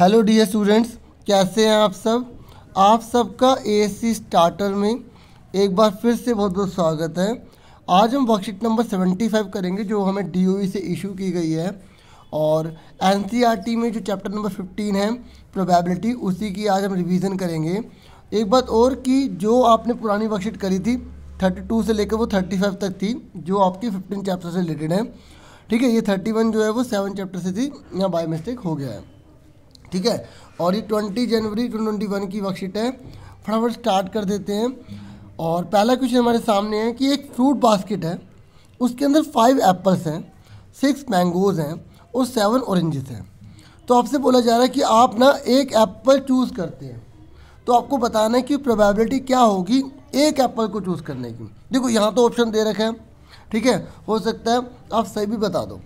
hello dear students कैसे हैं आप सब आप सबका एएससी स्टार्टर में एक बार फिर से बहुत बहुत स्वागत है आज हम वर्कशीट नंबर 75 करेंगे जो हमें डी e से इशू की गई है और एनसीईआरटी e में जो चैप्टर नंबर 15 है प्रोबेबिलिटी उसी की आज हम रिवीजन करेंगे एक बात और कि जो आपने पुरानी वर्कशीट करी थी टू से लेकर वो फाइव तक थी जो आपकी फिफ्टीन चैप्टर से रिलेटेड है ठीक है ये वन जो है वो सेवन चैप्टर से थी या बाई मिस्टेक हो गया है ठीक है और ये twenty January two twenty one की वर्कशीट है फटाफट स्टार्ट कर देते हैं और पहला क्वेश्चन हमारे सामने है कि एक फ्रूट बास्केट है उसके अंदर फाइव एप्पल्स हैं सिक्स मैंगोज़ हैं और सेवन औरेंजेस हैं तो आपसे बोला जा रहा है कि आप ना एक एप्पल चूज़ करते हैं तो आपको बताना है कि प्रोबेबिलिटी क्या होगी एक एप्पल को चूज़ करने की देखो यहाँ तो ऑप्शन दे रखे हैं ठीक है हो सकता है आप सही भी बता दो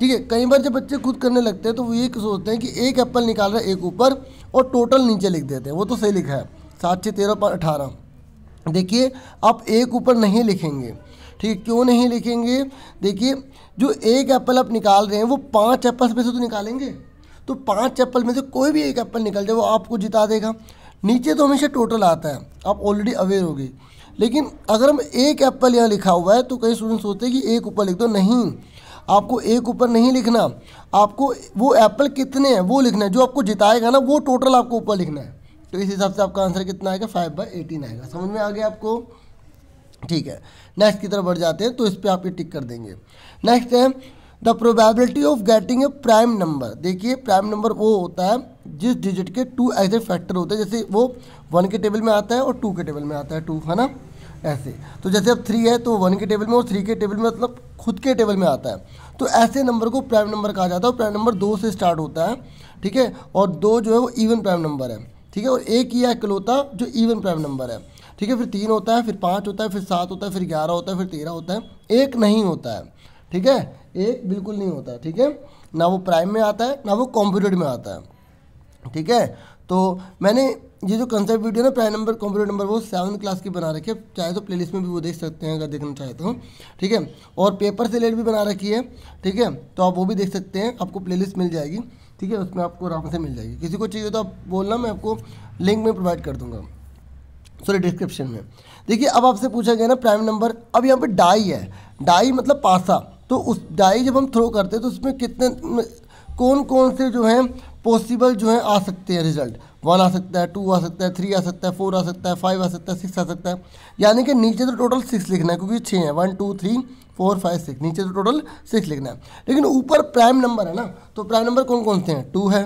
ठीक है कई बार जब बच्चे खुद करने लगते हैं तो वो ये सोचते हैं कि एक एप्पल निकाल रहा है एक ऊपर और टोटल नीचे लिख देते हैं वो तो सही लिखा है सात छः तेरह पर अठारह देखिए आप एक ऊपर नहीं लिखेंगे ठीक है क्यों नहीं लिखेंगे देखिए जो एक एप्पल आप निकाल रहे हैं वो पाँच एप्पल में से तो निकालेंगे तो पाँच एप्पल में से कोई भी एक एप्पल निकल जाए वो आपको जिता देगा नीचे तो हमेशा टोटल आता है आप ऑलरेडी अवेयर हो लेकिन अगर हम एक एप्पल यहाँ लिखा हुआ है तो कई स्टूडेंट सोचते हैं कि एक ऊपर लिख दो नहीं आपको एक ऊपर नहीं लिखना आपको वो एप्पल कितने हैं वो लिखना है जो आपको जिताएगा ना वो टोटल आपको ऊपर लिखना है तो इस हिसाब से आपका आंसर कितना आएगा फाइव बाई एटीन आएगा समझ में आ गया आपको ठीक है नेक्स्ट की तरफ बढ़ जाते हैं तो इस पर आप ये टिक कर देंगे नेक्स्ट है the probability of getting a prime number देखिए प्राइम नंबर वो होता है जिस डिजिट के टू ऐसे फैक्टर होते हैं जैसे वो वन के टेबल में आता है और टू के टेबल में आता है टू है ना ऐसे तो जैसे अब थ्री है तो वन के टेबल में और थ्री के टेबल में मतलब खुद के टेबल में आता है तो ऐसे नंबर को प्राइम नंबर कहा जाता है और प्राइम नंबर दो से स्टार्ट होता है ठीक है और दो जो है वो इवन प्राइम नंबर है ठीक है और एक ही है जो इवन प्राइम नंबर है ठीक है फिर तीन होता है फिर पाँच होता है फिर सात होता है फिर ग्यारह होता है फिर तेरह होता है एक नहीं होता है ठीक है एक बिल्कुल नहीं होता है ठीक है ना वो प्राइम में आता है ना वो कॉम्प्यूटेड में आता है ठीक है तो मैंने ये जो कंसेप्ट वीडियो ना प्राइम नंबर कंप्यूटर नंबर वो सेवन क्लास की बना रखी है चाहे तो प्लेलिस्ट में भी वो देख सकते हैं अगर देखना चाहे तो ठीक है और पेपर से रिलेट भी बना रखी है ठीक है तो आप वो भी देख सकते हैं आपको प्लेलिस्ट मिल जाएगी ठीक है उसमें आपको आराम से मिल जाएगी किसी को चाहिए तो आप बोलना मैं आपको लिंक में प्रोवाइड कर दूंगा सॉरी डिस्क्रिप्शन में देखिए अब आपसे पूछा गया ना प्राइम नंबर अब यहाँ पर डाई है डाई मतलब पासा तो उस डाई जब हम थ्रो करते हैं तो उसमें कितने कौन कौन से जो हैं पॉसिबल जो है आ सकते हैं रिजल्ट वन आ सकता है टू आ सकता है थ्री आ सकता है फोर आ सकता है फाइव आ सकता है सिक्स आ सकता है यानी कि नीचे तो टोटल सिक्स लिखना है क्योंकि छः है one two three four five six नीचे तो टोटल सिक्स लिखना है लेकिन ऊपर प्राइम नंबर है ना तो प्राइम नंबर कौन कौन से हैं टू है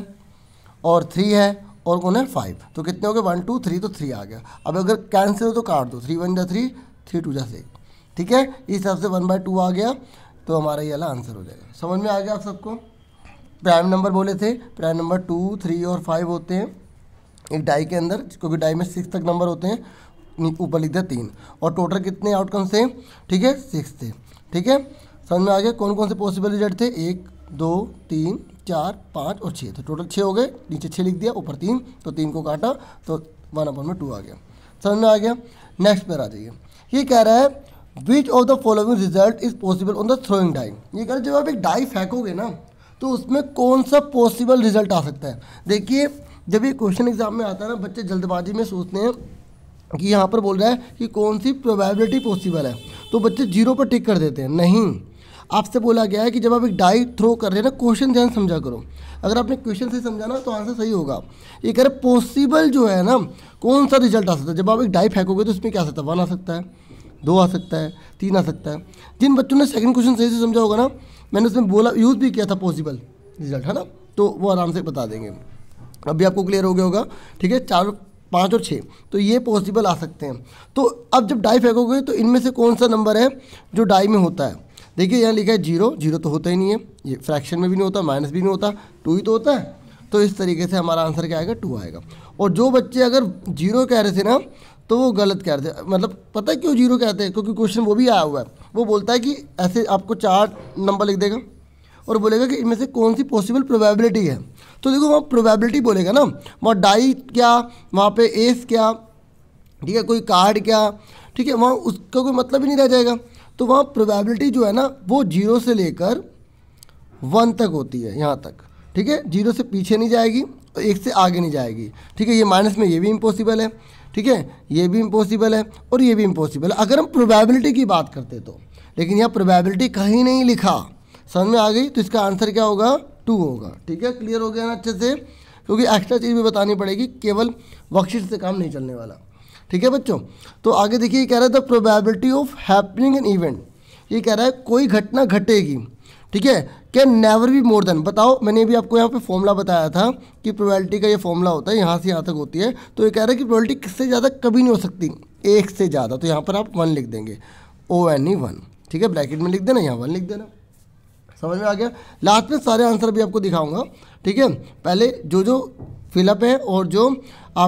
और थ्री है और कौन है फाइव तो कितने हो गए वन टू थ्री तो थ्री आ गया अब अगर कैंसिल हो तो काट दो थ्री वन जा थ्री थ्री टू जा सिक्स ठीक है इस हिसाब से वन बाय टू आ गया तो हमारा ये वाला आंसर हो जाएगा समझ में आ गया आप सबको प्राइम नंबर बोले थे प्राइम नंबर टू थ्री और फाइव होते हैं एक डाई के अंदर क्योंकि डाई में सिक्स तक नंबर होते हैं ऊपर लिख दिया तीन और टोटल कितने आउटकम्स थे ठीक है सिक्स थे ठीक है समझ में आ गया कौन कौन से पॉसिबल रिजल्ट थे एक दो तीन चार पाँच और छः तो टोटल छः हो गए नीचे छः लिख दिया ऊपर तीन तो तीन को काटा तो वन अपन में टू आ गया समझ में आ गया नेक्स्ट पर आ जाइए ये कह रहा है which of the following result is possible on the throwing die ये कह रहे जब आप एक डाई फेंकोगे ना तो उसमें कौन सा पॉसिबल रिजल्ट आ सकता है देखिए जब ये क्वेश्चन एग्जाम में आता है ना बच्चे जल्दबाजी में सोचते हैं कि यहाँ पर बोल रहा है कि कौन सी प्रोबेबिलिटी पॉसिबल है तो बच्चे जीरो पर टिक कर देते हैं नहीं आपसे बोला गया है कि जब आप एक डाई थ्रो कर रहे हैं ना क्वेश्चन ध्यान समझा करो अगर आपने क्वेश्चन से समझा ना तो आंसर सही होगा ये कह रहे पॉसिबल जो है ना कौन सा रिजल्ट आ सकता है जब आप एक डाई फेंकोगे तो उसमें क्या आ सकता है वन आ सकता है दो आ सकता है तीन आ सकता है जिन बच्चों ने सेकंड क्वेश्चन सही से समझा होगा ना मैंने उसमें बोला यूज़ भी किया था पॉसिबल रिजल्ट है ना तो वो आराम से बता देंगे अभी आपको क्लियर हो गया होगा ठीक है चार पाँच और छः तो ये पॉसिबल आ सकते हैं तो अब जब डाई फेंकोगे तो इनमें से कौन सा नंबर है जो डाई में होता है देखिए यहाँ लिखा है जीरो जीरो तो होता ही नहीं है ये फ्रैक्शन में भी नहीं होता माइनस भी नहीं होता टू ही तो होता है तो इस तरीके से हमारा आंसर क्या आएगा टू आएगा और जो बच्चे अगर जीरो कह रहे थे ना तो वो गलत कह रहे थे मतलब पता है क्यों जीरो कहते हैं क्योंकि क्वेश्चन वो भी आया हुआ है वो बोलता है कि ऐसे आपको चार नंबर लिख देगा और बोलेगा कि इनमें से कौन सी पॉसिबल प्रोबेबिलिटी है तो देखो वहाँ प्रोबेबिलिटी बोलेगा ना वहाँ डाई क्या वहाँ पे एस क्या ठीक है कोई कार्ड क्या ठीक है वहाँ उसका कोई मतलब ही नहीं रह जाएगा तो वहाँ प्रोबेबिलिटी जो है ना वो जीरो से लेकर वन तक होती है यहाँ तक ठीक है जीरो से पीछे नहीं जाएगी और एक से आगे नहीं जाएगी ठीक है ये माइनस में ये भी इम्पॉसिबल है ठीक है ये भी इम्पॉसिबल है और ये भी इम्पॉसिबल है अगर हम प्रोबेबिलिटी की बात करते तो लेकिन यहाँ प्रोबेबिलिटी कहीं नहीं लिखा समझ में आ गई तो इसका आंसर क्या होगा टू होगा ठीक है क्लियर हो गया ना अच्छे से क्योंकि एक्स्ट्रा चीज़ भी बतानी पड़ेगी केवल वर्कशीट से काम नहीं चलने वाला ठीक है बच्चों तो आगे देखिए कह रहा है the probability of happening an event ये कह रहा है कोई घटना घटेगी ठीक है can never be more than बताओ मैंने भी आपको यहाँ पे फॉर्मूला बताया था कि प्रोबेबिलिटी का ये फॉर्मूला होता है यहाँ से यहाँ तक होती है तो ये कह रहा है कि प्रोबेबिलिटी किससे ज़्यादा कभी नहीं हो सकती एक से ज़्यादा तो यहाँ पर आप वन लिख देंगे ओ एन ई वन ठीक है ब्रैकेट में लिख देना यहाँ वन लिख देना समझ में आ गया लास्ट में सारे आंसर भी आपको दिखाऊँगा ठीक है पहले जो जो फिलअप है और जो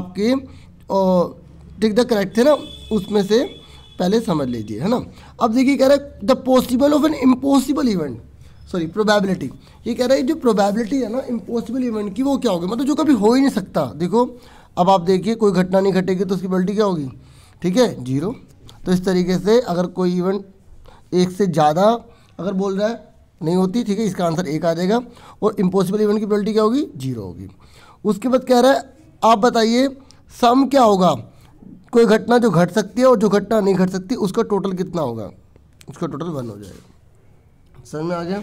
आपके टिक द करेक्ट थे ना उसमें से पहले समझ लीजिए है ना अब देखिए कह रहा है the possible of an impossible event sorry probability ये कह रहा है जो प्रोबेबिलिटी है ना इम्पॉसिबल इवेंट की वो क्या होगी मतलब जो कभी हो ही नहीं सकता देखो अब आप देखिए कोई घटना नहीं घटेगी तो उसकी बल्टी क्या होगी ठीक है जीरो तो इस तरीके से अगर कोई इवेंट एक से ज़्यादा अगर बोल रहा है नहीं होती ठीक है इसका आंसर एक आ जाएगा और इम्पॉसिबल इवेंट की बल्टी क्या होगी जीरो होगी उसके बाद कह रहा है आप बताइए सम क्या होगा कोई घटना जो घट सकती है और जो घटना नहीं घट सकती उसका टोटल कितना होगा उसका टोटल वन हो जाएगा समझ में आ गया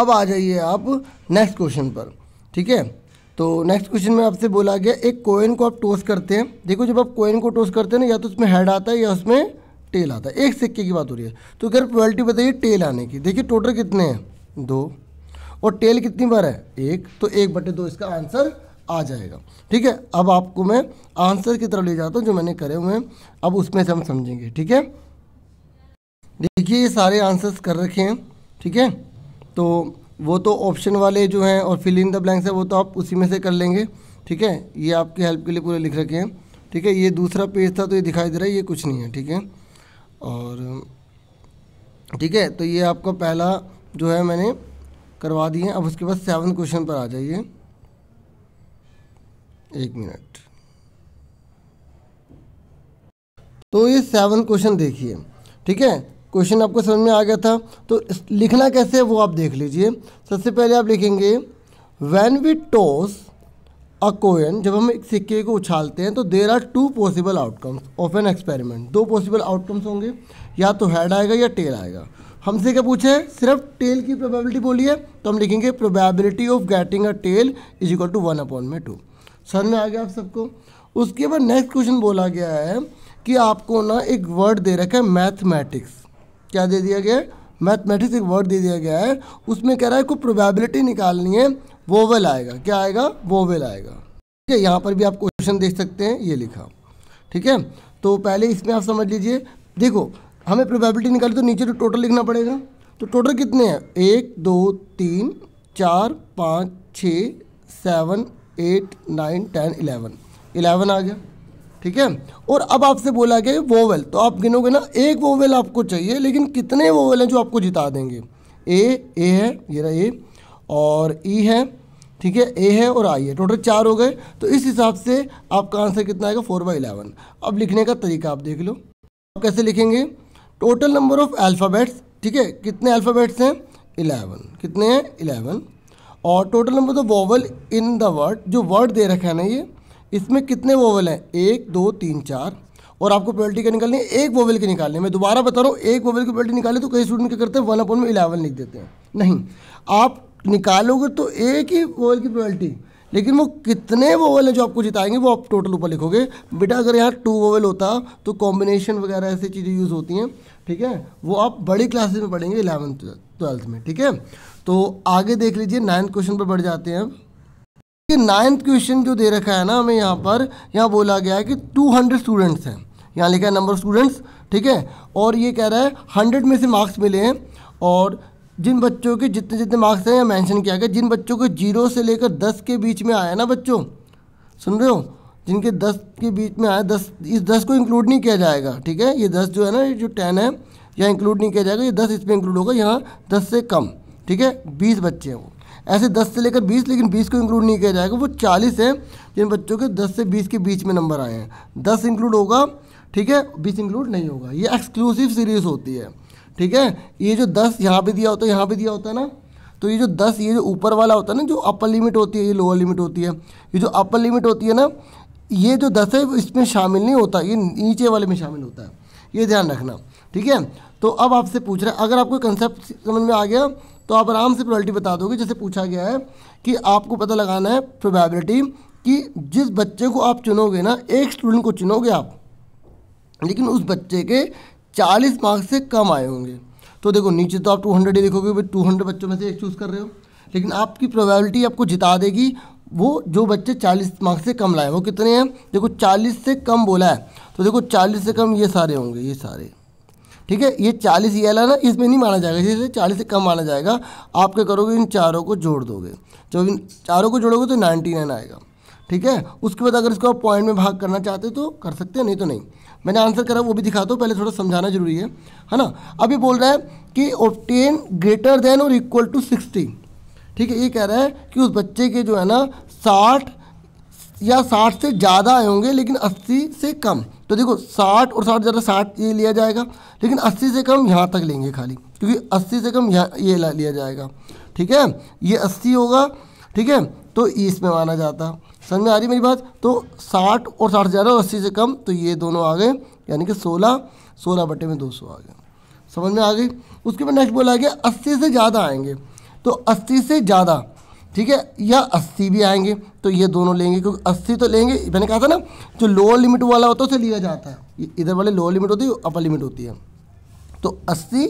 अब आ जाइए आप नेक्स्ट क्वेश्चन पर ठीक है तो नेक्स्ट क्वेश्चन में आपसे बोला गया एक कोइन को आप टोस करते हैं देखो जब आप कोइन को टोस करते हैं ना या तो उसमें हेड आता है या उसमें टेल आता है एक सिक्के की बात हो रही है तो अगर प्रोबेबिलिटी बताइए टेल आने की देखिए टोटल कितने हैं दो और टेल कितनी बार है एक तो एक बटे दो इसका आंसर आ जाएगा ठीक है अब आपको मैं आंसर की तरफ ले जाता हूँ जो मैंने करे हुए हैं अब उसमें से हम समझेंगे ठीक है देखिए ये सारे आंसर्स कर रखे हैं ठीक है तो वो तो ऑप्शन वाले जो हैं और फिल इन द ब्लैंक्स है वो तो आप उसी में से कर लेंगे ठीक है ये आपकी हेल्प के लिए पूरे लिख रखे हैं ठीक है ये दूसरा पेज था तो ये दिखाई दे रहा है ये कुछ नहीं है ठीक है और ठीक है तो ये आपका पहला जो है मैंने करवा दिए अब उसके बाद सेवन क्वेश्चन पर आ जाइए एक मिनट तो ये सेवन क्वेश्चन देखिए ठीक है क्वेश्चन आपको समझ में आ गया था तो लिखना कैसे है वो आप देख लीजिए सबसे पहले आप लिखेंगे when we toss a coin जब हम एक सिक्के को उछालते हैं तो there are two possible outcomes of an experiment दो पॉसिबल आउटकम्स होंगे या तो हेड आएगा या टेल आएगा हमसे क्या पूछे सिर्फ टेल की प्रोबेबिलिटी बोलिए तो हम लिखेंगे probability of getting a tail is equal to one upon में टू समझ में आ गया आप सबको उसके बाद नेक्स्ट क्वेश्चन बोला गया है कि आपको ना एक वर्ड दे रखा है मैथमेटिक्स क्या दे दिया गया मैथमेटिक्स एक वर्ड दे दिया गया है उसमें कह रहा है कोई प्रोबेबिलिटी निकालनी है वोवेल आएगा क्या आएगा वोवेल आएगा ठीक है यहाँ पर भी आप क्वेश्चन देख सकते हैं ये लिखा ठीक है तो पहले इसमें आप समझ लीजिए देखो हमें प्रोबेबिलिटी निकाली तो नीचे तो टोटल लिखना पड़ेगा तो टोटल कितने हैं एक दो तीन चार पाँच छ seven eight nine ten eleven eleven आ गया ठीक है और अब आपसे बोला गया वोवेल तो आप गिनोगे ना एक वोवेल आपको चाहिए लेकिन कितने वोवेल हैं जो आपको जिता देंगे ए ए है ये रहा ए और ई e है ठीक है ए है और आई है टोटल चार हो गए तो इस हिसाब से आपका आंसर कितना आएगा फोर बाई इलेवन अब लिखने का तरीका आप देख लो आप कैसे लिखेंगे टोटल नंबर ऑफ अल्फ़ाबेट्स ठीक है कितने अल्फ़ाबेट्स हैं इलेवन कितने हैं इलेवन और total number of vowel in the word जो वर्ड दे रखा है ना ये इसमें कितने वोवल हैं एक दो तीन चार और आपको पेल्टी क्या निकालनी है एक वोवल की निकालनी है मैं दोबारा बता रहा हूँ एक वोवल की पेल्टी निकाले तो कई स्टूडेंट क्या करते हैं वन अपॉइंट में इलेवन लिख देते हैं नहीं आप निकालोगे तो एक ही वोवल की पेल्टी लेकिन वो कितने वोवल हैं जो आपको जिताएंगे वो आप टोटल ऊपर लिखोगे बेटा अगर यहाँ टू वोवल होता तो कॉम्बिनेशन वगैरह ऐसी चीज़ें यूज़ होती हैं ठीक है वो आप बड़ी क्लासेज में पढ़ेंगे इलेवंथ ट्वेल्थ में ठीक है तो आगे देख लीजिए नाइन्थ क्वेश्चन पर बढ़ जाते हैं देखिए नाइन्थ क्वेश्चन जो दे रखा है ना हमें यहाँ पर यहाँ बोला गया है कि 200 स्टूडेंट्स हैं यहाँ लिखा है नंबर स्टूडेंट्स ठीक है और ये कह रहा है हंड्रेड में से मार्क्स मिले हैं और जिन बच्चों के जितने जितने मार्क्स हैं यहाँ मैंशन किया गया जिन बच्चों को जीरो से लेकर दस के बीच में आया ना बच्चों सुन रहे हो जिनके दस के बीच में आया दस इस दस को इंक्लूड नहीं किया जाएगा ठीक है ये दस जो है ना ये जो टेन है यहाँ इंक्लूड नहीं किया जाएगा ये दस इसमें इंक्लूड होगा यहाँ दस से कम ठीक है बीस बच्चे हैं वो ऐसे दस से लेकर बीस लेकिन बीस को इंक्लूड नहीं किया जाएगा वो चालीस है जिन बच्चों के दस से बीस के बीच में नंबर आए हैं दस इंक्लूड होगा ठीक है बीस इंक्लूड नहीं होगा ये एक्सक्लूसिव सीरीज़ होती है ठीक है ये जो दस यहाँ पे दिया होता है यहाँ पे दिया होता है ना तो ये जो दस ये जो ऊपर वाला होता है ना जो अपर लिमिट होती है ये लोअर लिमिट होती है ये जो अपर लिमिट होती है ना ये जो दस है इसमें शामिल नहीं होता ये नीचे वाले में शामिल होता है ये ध्यान रखना ठीक है तो अब आपसे पूछ रहे हैं अगर आपको कंसेप्ट समझ में आ गया तो आप आराम से प्रोबेबिलिटी बता दोगे जैसे पूछा गया है कि आपको पता लगाना है प्रोबेबिलिटी कि जिस बच्चे को आप चुनोगे ना एक स्टूडेंट को चुनोगे आप लेकिन उस बच्चे के चालीस मार्क्स से कम आए होंगे तो देखो नीचे तो आप टू हंड्रेड ही देखोगे भाई टू हंड्रेड बच्चों में से एक चूज़ कर रहे हो लेकिन आपकी प्रोबेबिलिटी आपको जिता देगी वो जो बच्चे चालीस मार्क्स से कम लाए वो कितने हैं देखो चालीस से कम बोला है तो देखो चालीस से कम ये सारे होंगे ये सारे ठीक है ये चालीस ये ना इसमें नहीं माना जाएगा इसे चालीस से कम माना जाएगा आप क्या करोगे इन चारों को जोड़ दोगे जब इन चारों को जोड़ोगे तो नाइन्टी नाइन आएगा ठीक है उसके बाद अगर इसको आप पॉइंट में भाग करना चाहते हो तो कर सकते हैं नहीं तो नहीं मैंने आंसर करा वो भी दिखाता हूँ पहले थोड़ा समझाना जरूरी है है ना अब ये बोल रहा है कि ऑप्टेन ग्रेटर देन और इक्वल टू सिक्सटी ठीक है ये कह रहा है कि उस बच्चे के जो है ना साठ या साठ से ज़्यादा आए होंगे लेकिन अस्सी से कम तो देखो साठ और साठ ज़्यादा साठ ये लिया जाएगा लेकिन अस्सी से कम यहाँ तक लेंगे खाली क्योंकि अस्सी से कम यहाँ ये लिया जाएगा ठीक है ये अस्सी होगा ठीक है तो में माना जाता समझ में आ रही मेरी बात तो साठ और साठ ज़्यादा और अस्सी से कम तो ये दोनों आ गए यानी कि सोलह सोलह बटे में दो सौ आ गए समझ में आ गई उसके बाद नेक्स्ट बोला गया अस्सी से ज़्यादा आएंगे तो अस्सी से ज़्यादा ठीक है या अस्सी भी आएंगे तो ये दोनों लेंगे क्योंकि अस्सी तो लेंगे मैंने कहा था ना जो लोअर लिमिट वाला होता है उसे लिया जाता है इधर वाले लोअर लिमिट होती है अपर लिमिट होती है तो अस्सी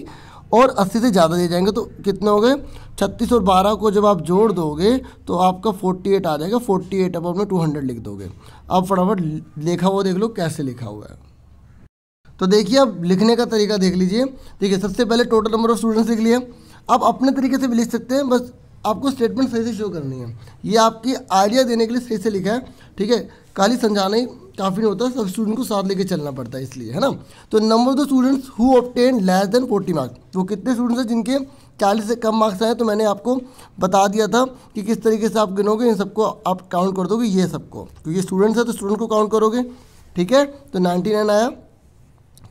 और अस्सी से ज़्यादा दिए जाएंगे तो कितने हो गए छत्तीस और बारह को जब आप जोड़ दोगे तो आपका फोर्टी एट आ जाएगा फोर्टी एट अब अपने हंड्रेड लिख दोगे अब फटाफट लिखा हुआ देख लो कैसे लिखा हुआ है तो देखिए अब लिखने का तरीका देख लीजिए देखिए सबसे पहले टोटल नंबर ऑफ स्टूडेंट्स लिख लिए आप अपने तरीके से भी लिख सकते हैं बस आपको स्टेटमेंट सही से शो करनी है ये आपकी आइडिया देने के लिए सही से लिखा है ठीक है खाली समझाना ही काफ़ी नहीं होता सब स्टूडेंट को साथ लेके चलना पड़ता है इसलिए है ना तो number of the students who obtain less than forty marks वो कितने स्टूडेंट्स हैं जिनके चालीस से कम मार्क्स आए तो मैंने आपको बता दिया था कि किस तरीके से आप गिनोगे इन सबको आप काउंट कर दोगे ये सबको क्योंकि स्टूडेंट्स हैं तो स्टूडेंट को काउंट करोगे ठीक है तो नाइन्टी नाइन आया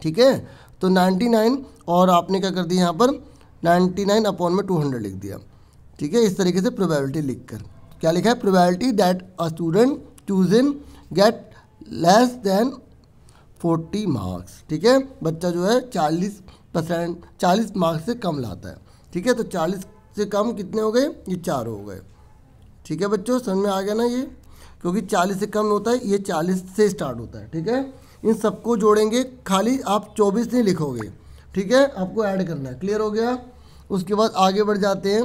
ठीक है तो नाइन्टी नाइन और आपने क्या कर दिया यहाँ पर नाइन्टी नाइन अपॉन में टू हंड्रेड लिख दिया ठीक है इस तरीके से प्रोबेबिलिटी लिख कर क्या लिखा है probability that a student chosen get less than forty marks ठीक है बच्चा जो है चालीस परसेंट चालीस मार्क्स से कम लाता है ठीक है तो चालीस से कम कितने हो गए ये चार हो गए ठीक है बच्चों समझ में आ गया ना ये क्योंकि चालीस से कम होता है ये चालीस से स्टार्ट होता है ठीक है इन सबको जोड़ेंगे खाली आप चौबीस नहीं लिखोगे ठीक है आपको ऐड करना है क्लियर हो गया उसके बाद आगे बढ़ जाते हैं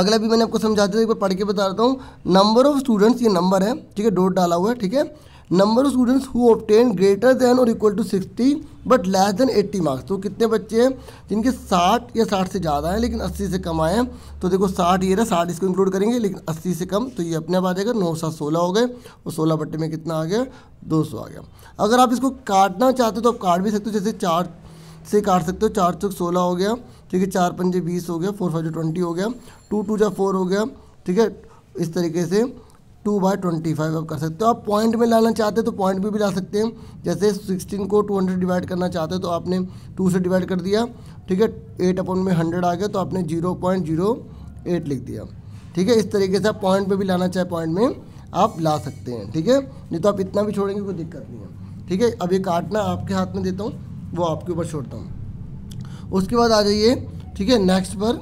अगला भी मैंने आपको समझा दिया एक बार पढ़ के बता देता हूँ नंबर ऑफ स्टूडेंट्स ये नंबर है ठीक है डोट डाला हुआ है ठीक है number of students who obtain greater than और equal to sixty but less than eighty marks तो कितने बच्चे हैं जिनके साठ या साठ से ज़्यादा हैं लेकिन अस्सी से कम आए हैं तो देखो साठ ये रहा साठ इसको इंक्लूड करेंगे लेकिन अस्सी से कम तो ये अपने आप आ जाएगा नौ सात सोलह हो गए और सोलह बट्टे में कितना आ गया दो सौ आ गया अगर आप इसको काटना चाहते हो तो आप काट भी सकते हो जैसे चार से काट सकते हो चार चौक सोलह हो गया ठीक है चार पंजे बीस हो गया फोर फाइव जो ट्वेंटी हो गया टू टू जा फोर हो गया ठीक है इस तरीके से टू बाई ट्वेंटी फाइव आप कर सकते हो आप पॉइंट में लाना चाहते हैं तो पॉइंट में भी ला सकते हैं जैसे सिक्सटीन को टू हंड्रेड डिवाइड करना चाहते हैं तो आपने टू से डिवाइड कर दिया ठीक है एट अपॉन में हंड्रेड आ गया तो आपने जीरो पॉइंट जीरो एट लिख दिया ठीक है इस तरीके से आप पॉइंट पर भी लाना चाहे पॉइंट में आप ला सकते हैं ठीक है नहीं तो आप इतना भी छोड़ेंगे कोई दिक्कत नहीं है ठीक है अब ये काटना आपके हाथ में देता हूँ वो आपके ऊपर छोड़ता हूँ उसके बाद आ जाइए ठीक है नेक्स्ट पर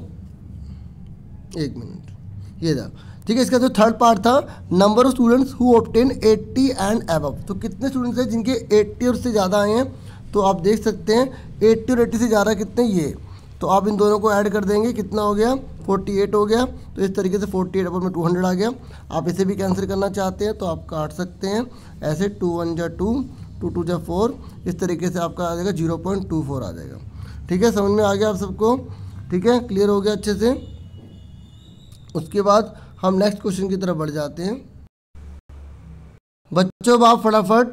एक मिनट ये था ठीक है इसका जो थर्ड पार्ट था number of students who obtain 80 and above तो कितने स्टूडेंट्स हैं जिनके 80 और से ज़्यादा आए हैं तो आप देख सकते हैं 80 और 80 से ज़्यादा कितने ये तो आप इन दोनों को ऐड कर देंगे कितना हो गया 48 हो गया तो इस तरीके से 48 एट में टू आ गया आप इसे भी कैंसिल करना चाहते हैं तो आप काट सकते हैं ऐसे टू वन जा टू टू टू जा फोर इस तरीके से आपका आ जाएगा जीरो पॉइंट टू फोर आ जाएगा ठीक है समझ में आ गया आप सबको ठीक है क्लियर हो गया अच्छे से उसके बाद हम नेक्स्ट क्वेश्चन की तरफ बढ़ जाते हैं बच्चों आप फटाफट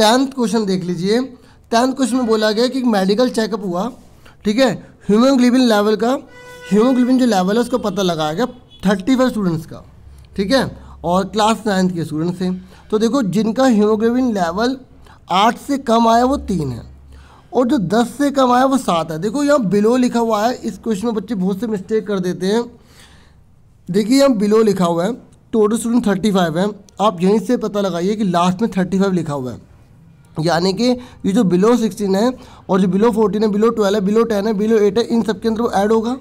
टेंथ क्वेश्चन देख लीजिए टेंथ क्वेश्चन में बोला गया कि मेडिकल चेकअप हुआ ठीक है ह्यूमोग्लोबिन लेवल का ह्यूमोग्लोबिन जो लेवल है उसको पता लगाया गया थर्टी फाइव स्टूडेंट्स का ठीक है और क्लास नाइन्थ के स्टूडेंट्स हैं तो देखो जिनका ह्यूमोग्लोबिन लेवल आठ से कम आया वो तीन है और जो दस से कम आया वो सात है देखो यहाँ बिलो लिखा हुआ है इस क्वेश्चन में बच्चे बहुत से मिस्टेक कर देते हैं देखिए हम बिलो लिखा हुआ है टोटल स्टूडेंट थर्टी फाइव है आप यहीं से पता लगाइए कि लास्ट में थर्टी फाइव लिखा हुआ है यानी कि ये जो बिलो सिक्सटीन है और जो बिलो फोर्टीन है बिलो ट्वेल्व है बिलो टेन है बिलो एट है इन सब के अंदर वो ऐड होगा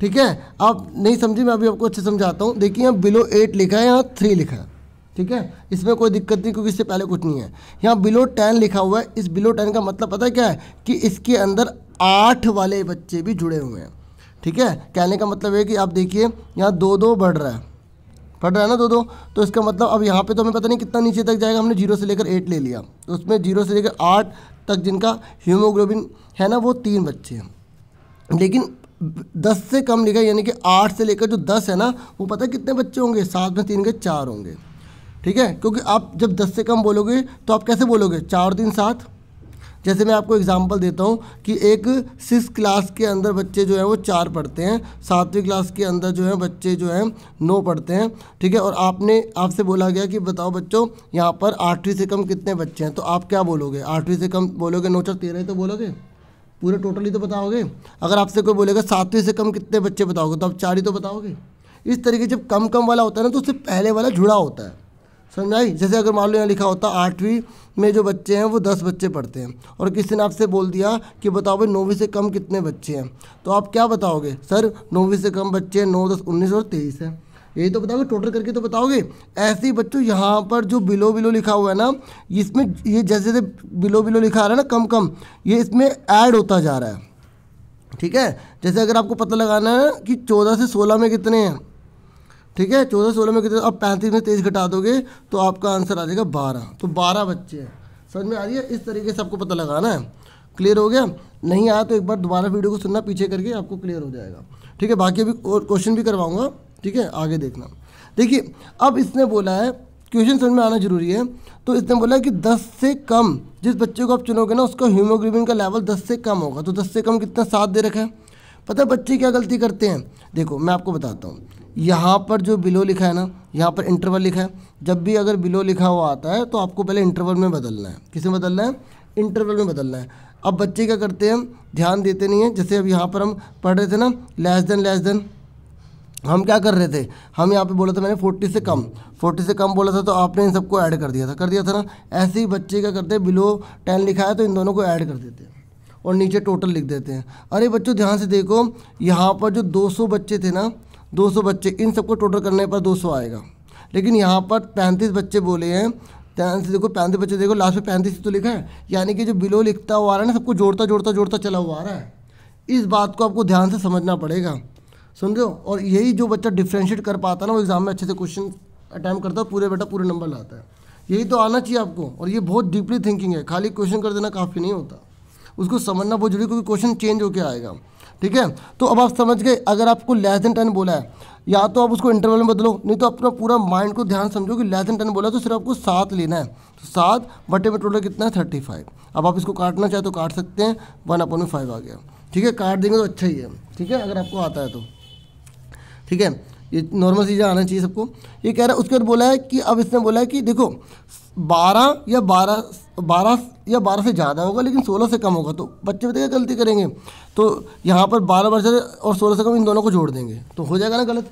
ठीक है आप नहीं समझे मैं अभी आपको अच्छे समझाता हूँ देखिए यहाँ बिलो एट लिखा है यहाँ थ्री लिखा है ठीक है इसमें कोई दिक्कत नहीं क्योंकि इससे पहले कुछ नहीं है यहाँ बिलो टेन लिखा हुआ है इस बिलो टेन का मतलब पता है क्या है कि इसके अंदर आठ वाले बच्चे भी जुड़े हुए हैं ठीक है कहने का मतलब है कि आप देखिए यहाँ दो दो बढ़ रहा है बढ़ रहा है ना दो दो तो इसका मतलब अब यहाँ पे तो हमें पता नहीं कितना नीचे तक जाएगा हमने जीरो से लेकर एट ले लिया तो उसमें जीरो से लेकर आठ तक जिनका हीमोग्लोबिन है ना वो तीन बच्चे हैं लेकिन दस से कम लिखा यानी कि आठ से लेकर जो दस है ना वो पता है कितने बच्चे होंगे सात में तीन के चार होंगे ठीक है क्योंकि आप जब दस से कम बोलोगे तो आप कैसे बोलोगे चार दिन सात जैसे मैं आपको एग्जांपल देता हूँ कि एक सिक्स क्लास के अंदर बच्चे जो हैं वो चार पढ़ते हैं सातवीं क्लास के अंदर जो हैं बच्चे जो हैं नौ पढ़ते हैं ठीक है और आपने आपसे बोला गया कि बताओ बच्चों यहाँ पर आठवीं से कम कितने बच्चे हैं तो आप क्या बोलोगे आठवीं से कम बोलोगे नौ चार तेरह तो बोलोगे पूरे टोटली तो बताओगे अगर आपसे कोई बोलेगा सातवीं से कम कितने बच्चे बताओगे तो आप चार ही तो बताओगे इस तरीके जब कम कम वाला होता है ना तो उससे पहले वाला जुड़ा होता है समझाई जैसे अगर मान लो यहाँ लिखा होता आठवीं में जो बच्चे हैं वो दस बच्चे पढ़ते हैं और किसी ने आपसे बोल दिया कि बताओ भाई नौवीं से कम कितने बच्चे हैं तो आप क्या बताओगे सर नौवीं से कम बच्चे हैं नौ दस उन्नीस और तेईस हैं यही तो बताओगे टोटल करके तो बताओगे ऐसे ही बच्चों यहाँ पर जो बिलो बिलो लिखा हुआ है ना इसमें ये जैसे जैसे बिलो बिलो लिखा रहा है ना कम कम ये इसमें ऐड होता जा रहा है ठीक है जैसे अगर आपको पता लगाना है कि चौदह से सोलह में कितने हैं ठीक है चौदह सोलह में कितने अब पैंतीस में तेईस घटा दोगे तो आपका आंसर आ जाएगा बारह तो बारह बच्चे हैं समझ में आ रही है इस तरीके से आपको पता लगाना है क्लियर हो गया नहीं आया तो एक बार दोबारा वीडियो को सुनना पीछे करके आपको क्लियर हो जाएगा ठीक है बाकी अभी और क्वेश्चन भी करवाऊँगा ठीक है आगे देखना देखिए अब इसने बोला है क्वेश्चन समझ में आना जरूरी है तो इसने बोला है कि 10 से कम जिस बच्चे को आप चुनोगे ना उसका हीमोग्लोबिन का लेवल 10 से कम होगा तो 10 से कम कितना साथ दे रखा है पता है बच्चे क्या गलती करते हैं देखो मैं आपको बताता हूँ यहाँ पर जो बिलो लिखा है ना यहाँ पर इंटरवल लिखा है जब भी अगर बिलो लिखा हुआ आता है तो आपको पहले इंटरवल में बदलना है किसे में बदलना है इंटरवल में बदलना है अब बच्चे क्या करते हैं ध्यान देते नहीं हैं जैसे अब यहाँ पर हम पढ़ रहे थे ना लेस देन लेस देन हम क्या कर रहे थे हम यहाँ पे बोला था मैंने फोर्टी से कम फोर्टी से कम बोला था तो आपने इन सबको ऐड कर दिया था कर दिया था ना ऐसे ही बच्चे क्या करते हैं बिलो टेन लिखा है तो इन दोनों को ऐड कर देते हैं और नीचे टोटल लिख देते हैं अरे बच्चों ध्यान से देखो यहाँ पर जो सौ बच्चे थे ना 200 बच्चे इन सबको टोटल करने पर 200 आएगा लेकिन यहाँ पर पैंतीस बच्चे बोले हैं पैंतीस देखो पैंतीस बच्चे देखो लास्ट में पैंतीस तो लिखा है यानी कि जो बिलो लिखता हुआ आ रहा है ना सबको जोड़ता जोड़ता जोड़ता चला हुआ आ रहा है इस बात को आपको ध्यान से समझना पड़ेगा समझो और यही जो बच्चा डिफ्रेंशिएट कर पाता है ना वो एग्ज़ाम में अच्छे से क्वेश्चन अटैम्प करता है पूरे बेटा पूरे नंबर लाता है यही तो आना चाहिए आपको और ये बहुत डीपली थिंकिंग है खाली क्वेश्चन कर देना काफ़ी नहीं होता उसको समझना बहुत जरूरी क्योंकि क्वेश्चन चेंज होकर आएगा ठीक है तो अब आप समझ गए अगर आपको लेस देन टेन बोला है या तो आप उसको इंटरवल में बदलो नहीं तो अपना पूरा माइंड को ध्यान समझो कि लेस देन टेन बोला तो सिर्फ आपको सात लेना है तो सात बटे में टोटल कितना है थर्टी फाइव अब आप इसको काटना चाहे तो काट सकते हैं वन अपॉन फाइव आ गया ठीक है काट देंगे तो अच्छा ही है ठीक है अगर आपको आता है तो ठीक है ये नॉर्मल चीज़ें आना चाहिए सबको ये कह रहा है उसके बाद बोला है कि अब इसने बोला है कि देखो बारह या बारह बारह या बारह से ज़्यादा होगा लेकिन सोलह से कम होगा तो बच्चे बताइए गलती करेंगे तो यहाँ पर बारह परसेंट और सोलह से कम इन दोनों को जोड़ देंगे तो हो जाएगा ना गलत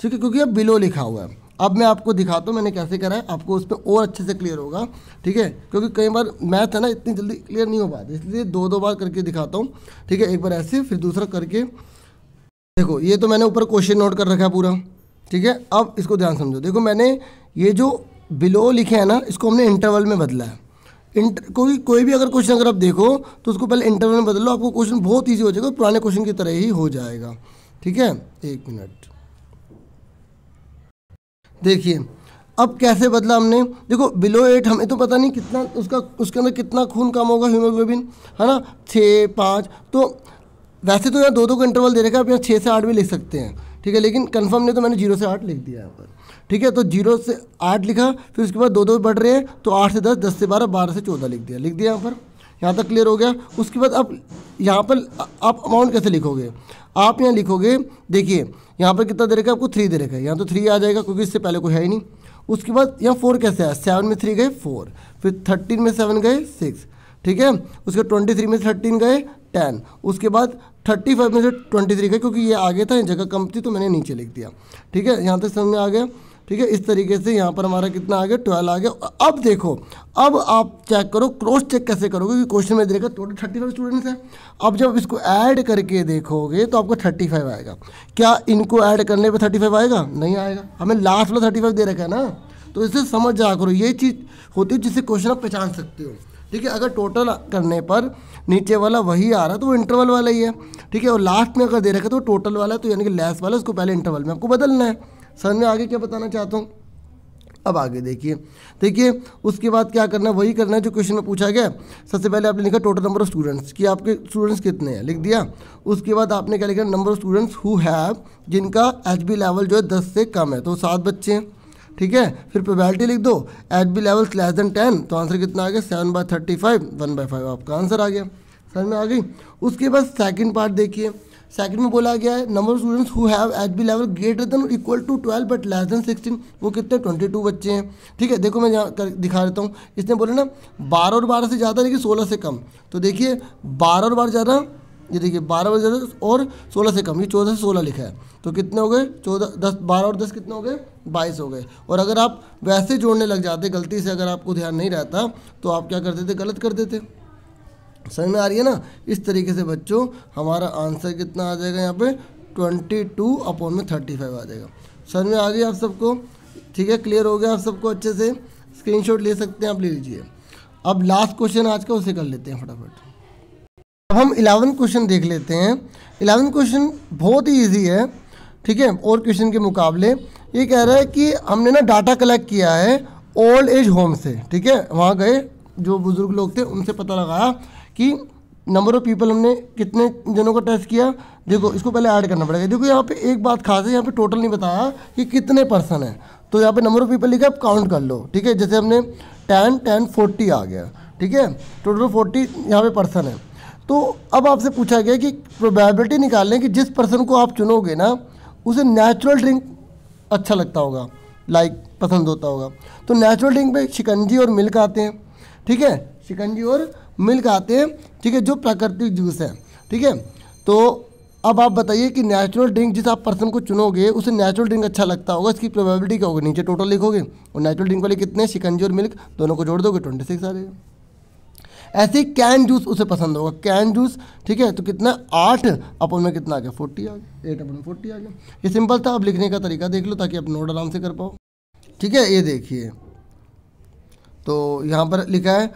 ठीक है क्योंकि अब बिलो लिखा हुआ है अब मैं आपको दिखाता तो हूँ मैंने कैसे करा है आपको उस पर और अच्छे से क्लियर होगा ठीक है क्योंकि कई बार मैथ है ना इतनी जल्दी क्लियर नहीं हो पाती इसलिए दो दो बार करके दिखाता हूँ ठीक है एक बार ऐसे फिर दूसरा करके देखो ये तो मैंने ऊपर क्वेश्चन नोट कर रखा है पूरा ठीक है अब इसको ध्यान समझो देखो मैंने ये जो बिलो लिखे हैं ना इसको हमने इंटरवल में बदला है इंटर कोई कोई भी अगर क्वेश्चन अगर आप देखो तो उसको पहले इंटरवल में बदल लो आपको क्वेश्चन बहुत ईजी हो जाएगा पुराने क्वेश्चन की तरह ही हो जाएगा ठीक है एक मिनट देखिए अब कैसे बदला हमने देखो बिलो एट हमें तो पता नहीं कितना उसका उसके अंदर कितना खून कम होगा हीमोग्लोबिन है ना छः पाँच तो वैसे तो यहाँ दो दो का इंटरवल दे रखा है आप यहाँ छः से आठ भी लिख सकते हैं ठीक है लेकिन कन्फर्म नहीं तो मैंने जीरो से आठ लिख दिया यहाँ पर ठीक है तो जीरो से आठ लिखा फिर उसके बाद दो दो बढ़ रहे हैं तो आठ से दस दस से बारह बारह से चौदह लिख दिया लिख दिया यहाँ पर यहाँ तक क्लियर हो गया उसके बाद अब यहाँ पर आप अमाउंट कैसे लिखोगे आप यहाँ लिखोगे देखिए यहाँ पर कितना दे रखा है आपको थ्री दे रखा है यहाँ तो थ्री आ जाएगा क्योंकि इससे पहले कोई है ही नहीं उसके बाद यहाँ फोर कैसे आया सेवन में थ्री गए फोर फिर थर्टीन में सेवन गए सिक्स ठीक है उसके ट्वेंटी थ्री में थर्टीन गए टेन उसके बाद थर्टी फाइव में से ट्वेंटी थ्री गए क्योंकि ये आगे था जगह कम थी तो मैंने नीचे लिख दिया ठीक है यहाँ तक समझ में आ गया ठीक है इस तरीके से यहाँ पर हमारा कितना आ गया ट्वेल्व आ गया अब देखो अब आप चेक करो क्रॉस चेक कैसे करोगे क्योंकि क्वेश्चन में देखा टोटल थर्टी फाइव स्टूडेंट्स हैं अब जब इसको ऐड करके देखोगे तो आपको थर्टी फाइव आएगा क्या इनको ऐड करने पर थर्टी फाइव आएगा नहीं आएगा हमें लास्ट वाला थर्टी फाइव दे रखा है ना तो इसे समझ जा करो ये चीज़ होती है जिससे क्वेश्चन आप पहचान सकते हो ठीक है अगर टोटल करने पर नीचे वाला वही आ रहा है तो वो इंटरवल वाला ही है ठीक है और लास्ट में अगर दे रखा है तो टोटल वाला है तो यानी कि लेस वाला उसको पहले इंटरवल में आपको बदलना है सर मैं आगे क्या बताना चाहता हूँ अब आगे देखिए देखिए उसके बाद क्या करना है वही करना है जो क्वेश्चन में पूछा गया सबसे पहले आपने लिखा टोटल नंबर ऑफ स्टूडेंट्स कि आपके स्टूडेंट्स कितने हैं लिख दिया उसके बाद आपने क्या लिखा number of students who have जिनका एच बी लेवल जो है दस से कम है तो सात बच्चे हैं ठीक है फिर प्रोबेबिलिटी लिख दो H B level less than ten तो आंसर कितना आ गया seven by thirty five one by five आपका आंसर आ गया सर में आ गई उसके बाद सेकेंड पार्ट देखिए सेकंड में बोला गया है number of students who have H B level greater than और equal to twelve but less than sixteen वो कितने ट्वेंटी टू बच्चे हैं ठीक है देखो मैं कर, दिखा देता हूँ इसने बोला ना बारह और बारह से ज़्यादा लेकिन सोलह से कम तो देखिए बारह और बारह ज़्यादा ये देखिए बारह और ज़्यादा और सोलह से कम ये चौदह से सोलह लिखा है तो कितने हो गए चौदह दस बारह और दस कितने हो गए बाईस हो गए और अगर आप वैसे जोड़ने लग जाते गलती से अगर आपको ध्यान नहीं रहता तो आप क्या कर देते गलत कर देते समझ में आ रही है ना इस तरीके से बच्चों हमारा आंसर कितना आ जाएगा यहाँ पे ट्वेंटी टू अपॉन में थर्टी फाइव आ जाएगा समझ में आ गई आप सबको ठीक है क्लियर हो गया आप सबको अच्छे से स्क्रीनशॉट ले सकते हैं आप ले लीजिए अब लास्ट क्वेश्चन आज का उसे कर लेते हैं फटाफट अब हम इलेवन क्वेश्चन देख लेते हैं इलेवन क्वेश्चन बहुत ही ईजी है ठीक है और क्वेश्चन के मुकाबले ये कह रहा है कि हमने ना डाटा कलेक्ट किया है ओल्ड एज होम से ठीक है वहाँ गए जो बुज़ुर्ग लोग थे उनसे पता लगाया कि नंबर ऑफ पीपल हमने कितने जनों का टेस्ट किया देखो इसको पहले ऐड करना पड़ेगा देखो यहाँ पे एक बात खास है यहाँ पे टोटल नहीं बताया कि कितने पर्सन हैं तो यहाँ पे नंबर ऑफ पीपल लिखा आप काउंट कर लो ठीक है जैसे हमने टेन टेन फोर्टी आ गया ठीक है टोटल फोर्टी यहाँ पे पर्सन है तो अब आपसे पूछा गया कि प्रोबेबिलिटी निकाल लें कि जिस पर्सन को आप चुनोगे ना उसे नेचुरल ड्रिंक अच्छा लगता होगा लाइक पसंद होता होगा तो नेचुरल ड्रिंक में शिकंजी और मिल्क आते हैं ठीक है शिकंजी और मिल्क आते हैं ठीक है जो प्राकृतिक जूस है ठीक है तो अब आप बताइए कि नेचुरल ड्रिंक जिस आप पर्सन को चुनोगे उसे नेचुरल ड्रिंक अच्छा लगता होगा इसकी प्रोबेबिलिटी क्या होगी नीचे टोटल लिखोगे और नेचुरल ड्रिंक वाले कितने शिकंजी और मिल्क दोनों को जोड़ दोगे ट्वेंटी सिक्स आ जाएगा ऐसे कैन जूस उसे पसंद होगा कैन जूस ठीक है तो कितना आठ अपन में कितना आ गया फोर्टी आ गया एट अपन फोर्टी आ गया ये सिंपल था अब लिखने का तरीका देख लो ताकि आप नोट आराम से कर पाओ ठीक है ये देखिए तो यहाँ पर लिखा है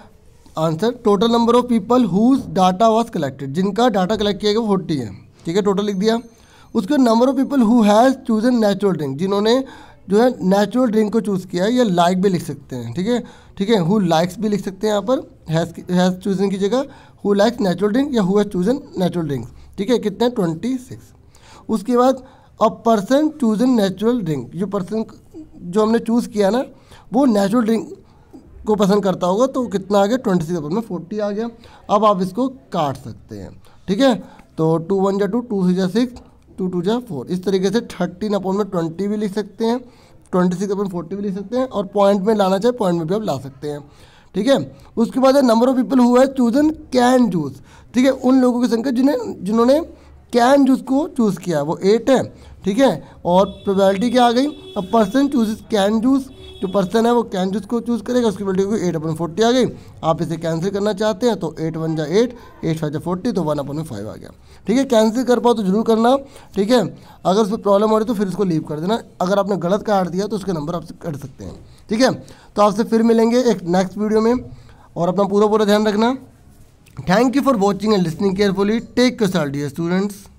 answer total number of people whose data was collected जिनका डाटा कलेक्ट किया गया फोर्टी है ठीक है टोटल लिख दिया उसके number of people who has chosen natural drink जिन्होंने जो है नेचुरल ड्रिंक को चूज़ किया है या लाइक भी लिख सकते हैं ठीक है ठीक है हु लाइक्स भी लिख सकते हैं यहाँ पर हैज़ चूजन की जगह हु लाइक्स नेचुरल ड्रिंक या हुज चूजन नेचुरल ड्रिंक ठीक है कितने ट्वेंटी सिक्स उसके बाद a person chosen natural drink जो पर्सन जो हमने चूज़ किया ना वो नेचुरल ड्रिंक को पसंद करता होगा तो कितना आ गया ट्वेंटी सिक्स अपन में फोर्टी आ गया अब आप इसको काट सकते हैं ठीक है तो टू वन जा टू टू थ्री जा सिक्स टू टू जा फोर इस तरीके से थर्टीन अपॉन में ट्वेंटी भी लिख सकते हैं ट्वेंटी सिक्स अपॉन फोर्टी भी लिख सकते हैं और पॉइंट में लाना चाहे पॉइंट में भी आप ला सकते हैं ठीक है उसके बाद नंबर ऑफ पीपल हुआ है चूजन कैन जूस ठीक है उन लोगों की संख्या जिन्हें जिन्होंने कैन जूस को चूज़ किया वो एट है ठीक है और प्रोबेबिलिटी क्या आ गई a person choose can juice जो पर्सन है वो कैन जूस को चूज़ करेगा उसकी वैल्यू क्योंकि एट अपन फोर्टी आ गई आप इसे कैंसिल करना चाहते हैं तो एट वन जा एट एट फाइव जा फोर्टी तो वन अपन में फाइव आ गया ठीक है कैंसिल कर पाओ तो जरूर करना ठीक है अगर उसमें प्रॉब्लम हो रही तो फिर उसको लीव कर देना अगर आपने गलत कार्ड दिया तो उसके नंबर आपसे कट सकते हैं ठीक है तो आपसे फिर मिलेंगे एक नेक्स्ट वीडियो में और अपना पूरा पूरा ध्यान रखना thank you for watching and listening carefully take yourself dear students